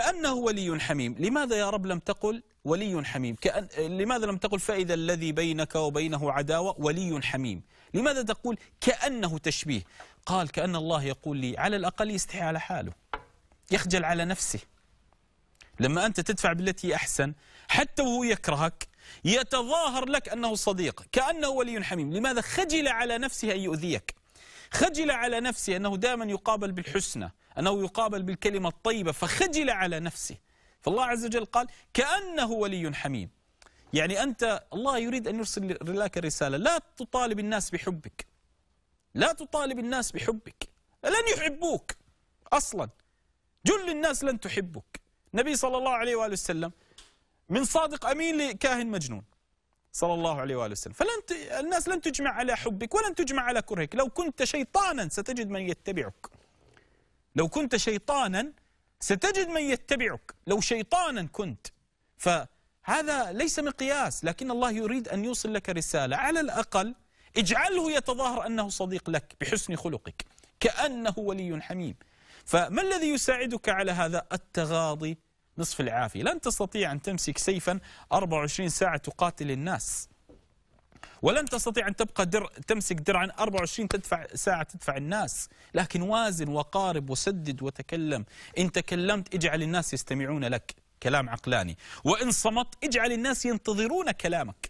كأنه ولي حميم لماذا يا رب لم تقل ولي حميم كأن لماذا لم تقل فإذا الذي بينك وبينه عداوة ولي حميم لماذا تقول كأنه تشبيه قال كأن الله يقول لي على الأقل يستحي على حاله يخجل على نفسه لما أنت تدفع بالتي أحسن حتى وهو يكرهك يتظاهر لك أنه صديق كأنه ولي حميم لماذا خجل على نفسه أن يؤذيك خجل على نفسه أنه دائما يقابل بالحسنى أنه يقابل بالكلمة الطيبة فخجل على نفسه فالله عز وجل قال كأنه ولي حميم يعني أنت الله يريد أن يرسل لك رسالة لا تطالب الناس بحبك لا تطالب الناس بحبك لن يحبوك أصلا جل الناس لن تحبك النبي صلى الله عليه وآله وسلم من صادق أمين لكاهن مجنون صلى الله عليه وآله وسلم فلن ت... الناس لن تجمع على حبك ولن تجمع على كرهك لو كنت شيطانا ستجد من يتبعك لو كنت شيطانا ستجد من يتبعك لو شيطانا كنت فهذا ليس مقياس لكن الله يريد أن يوصل لك رسالة على الأقل اجعله يتظاهر أنه صديق لك بحسن خلقك كأنه ولي حميم فما الذي يساعدك على هذا التغاضي نصف العافية لن تستطيع أن تمسك سيفا 24 ساعة تقاتل الناس ولن تستطيع أن تبقى در... تمسك درعا 24 تدفع ساعة تدفع الناس لكن وازن وقارب وسدد وتكلم إن تكلمت اجعل الناس يستمعون لك كلام عقلاني وإن صمت اجعل الناس ينتظرون كلامك